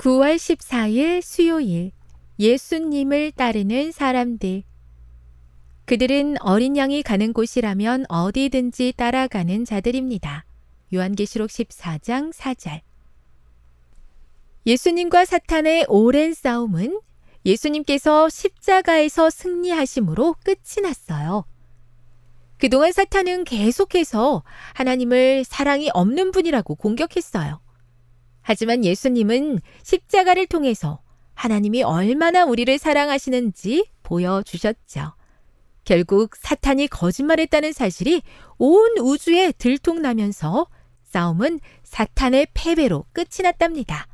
9월 14일 수요일 예수님을 따르는 사람들 그들은 어린 양이 가는 곳이라면 어디든지 따라가는 자들입니다. 요한계시록 14장 4절 예수님과 사탄의 오랜 싸움은 예수님께서 십자가에서 승리하심으로 끝이 났어요. 그동안 사탄은 계속해서 하나님을 사랑이 없는 분이라고 공격했어요. 하지만 예수님은 십자가를 통해서 하나님이 얼마나 우리를 사랑하시는지 보여주셨죠. 결국 사탄이 거짓말했다는 사실이 온 우주에 들통나면서 싸움은 사탄의 패배로 끝이 났답니다.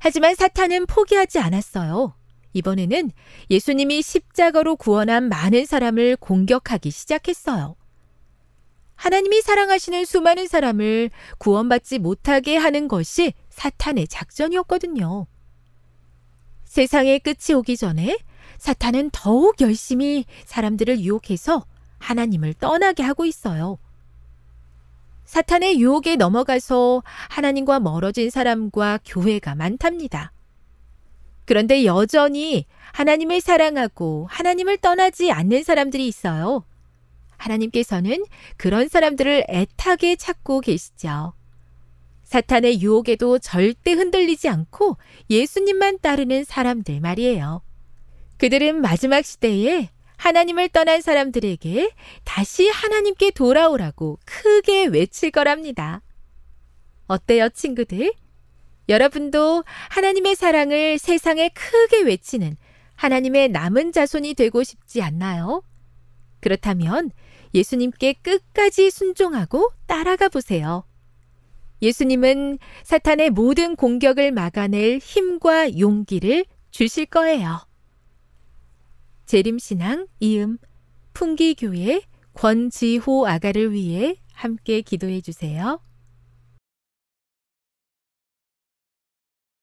하지만 사탄은 포기하지 않았어요. 이번에는 예수님이 십자가로 구원한 많은 사람을 공격하기 시작했어요. 하나님이 사랑하시는 수많은 사람을 구원받지 못하게 하는 것이 사탄의 작전이었거든요. 세상의 끝이 오기 전에 사탄은 더욱 열심히 사람들을 유혹해서 하나님을 떠나게 하고 있어요. 사탄의 유혹에 넘어가서 하나님과 멀어진 사람과 교회가 많답니다. 그런데 여전히 하나님을 사랑하고 하나님을 떠나지 않는 사람들이 있어요. 하나님께서는 그런 사람들을 애타게 찾고 계시죠. 사탄의 유혹에도 절대 흔들리지 않고 예수님만 따르는 사람들 말이에요. 그들은 마지막 시대에 하나님을 떠난 사람들에게 다시 하나님께 돌아오라고 크게 외칠 거랍니다. 어때요, 친구들? 여러분도 하나님의 사랑을 세상에 크게 외치는 하나님의 남은 자손이 되고 싶지 않나요? 그렇다면 예수님께 끝까지 순종하고 따라가 보세요. 예수님은 사탄의 모든 공격을 막아낼 힘과 용기를 주실 거예요. 재림신앙 이음 풍기교회 권지호 아가를 위해 함께 기도해 주세요.